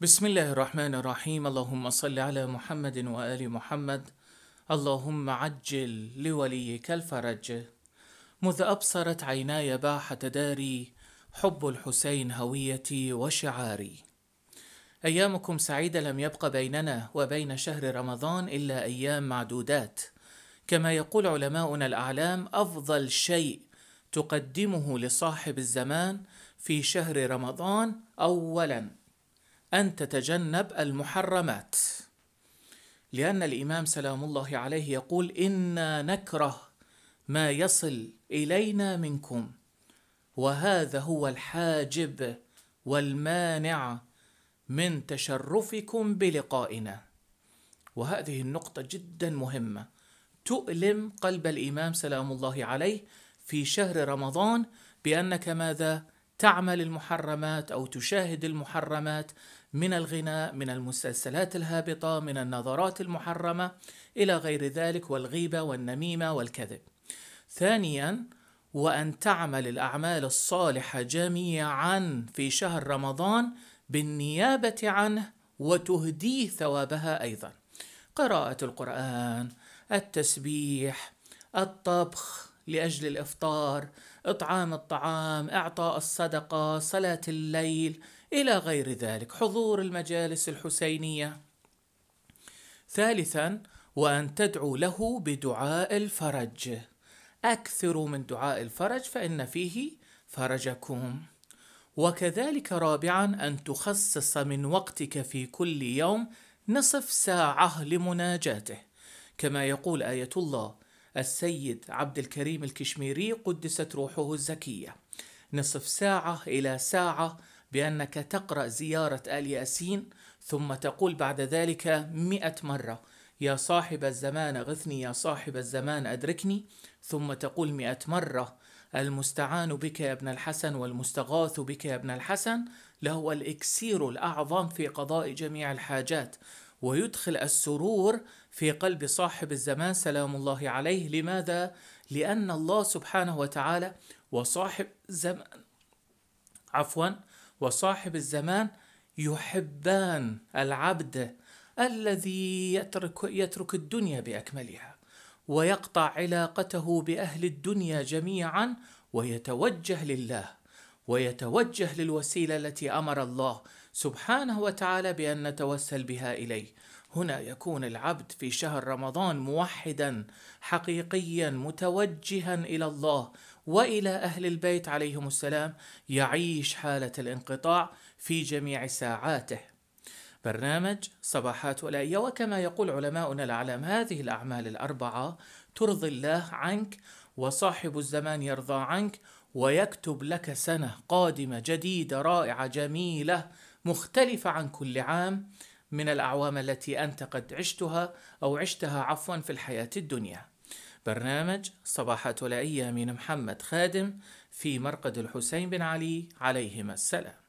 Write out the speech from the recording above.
بسم الله الرحمن الرحيم اللهم صل على محمد وآل محمد اللهم عجل لوليك الفرج مذ أبصرت عيناي باح تداري حب الحسين هويتي وشعاري أيامكم سعيدة لم يبق بيننا وبين شهر رمضان إلا أيام معدودات كما يقول علماؤنا الأعلام أفضل شيء تقدمه لصاحب الزمان في شهر رمضان أولاً أن تتجنب المحرمات لأن الإمام سلام الله عليه يقول إنا نكره ما يصل إلينا منكم وهذا هو الحاجب والمانع من تشرفكم بلقائنا وهذه النقطة جدا مهمة تؤلم قلب الإمام سلام الله عليه في شهر رمضان بأنك ماذا؟ تعمل المحرمات او تشاهد المحرمات من الغناء من المسلسلات الهابطه من النظرات المحرمه الى غير ذلك والغيبه والنميمه والكذب ثانيا وان تعمل الاعمال الصالحه جميعا في شهر رمضان بالنيابه عنه وتهديه ثوابها ايضا قراءه القران التسبيح الطبخ لأجل الإفطار إطعام الطعام إعطاء الصدقة صلاة الليل إلى غير ذلك حضور المجالس الحسينية ثالثا وأن تدعو له بدعاء الفرج أكثروا من دعاء الفرج فإن فيه فرجكم وكذلك رابعا أن تخصص من وقتك في كل يوم نصف ساعة لمناجاته كما يقول آية الله السيد عبد الكريم الكشميري قدست روحه الزكية نصف ساعة إلى ساعة بأنك تقرأ زيارة آل ياسين ثم تقول بعد ذلك مئة مرة يا صاحب الزمان أغثني يا صاحب الزمان أدركني ثم تقول مئة مرة المستعان بك يا ابن الحسن والمستغاث بك يا ابن الحسن لهو الإكسير الأعظم في قضاء جميع الحاجات ويدخل السرور في قلب صاحب الزمان سلام الله عليه لماذا لان الله سبحانه وتعالى وصاحب الزمان عفوا وصاحب الزمان يحبان العبد الذي يترك يترك الدنيا باكملها ويقطع علاقته باهل الدنيا جميعا ويتوجه لله ويتوجه للوسيله التي امر الله سبحانه وتعالى بان نتوسل بها اليه هنا يكون العبد في شهر رمضان موحدا حقيقيا متوجها الى الله والى اهل البيت عليهم السلام يعيش حاله الانقطاع في جميع ساعاته برنامج صباحات ولائية وكما يقول علماؤنا الأعلام هذه الأعمال الأربعة ترضي الله عنك وصاحب الزمان يرضى عنك ويكتب لك سنة قادمة جديدة رائعة جميلة مختلفة عن كل عام من الأعوام التي أنت قد عشتها أو عشتها عفوا في الحياة الدنيا برنامج صباحات ولائية من محمد خادم في مرقد الحسين بن علي عليهما السلام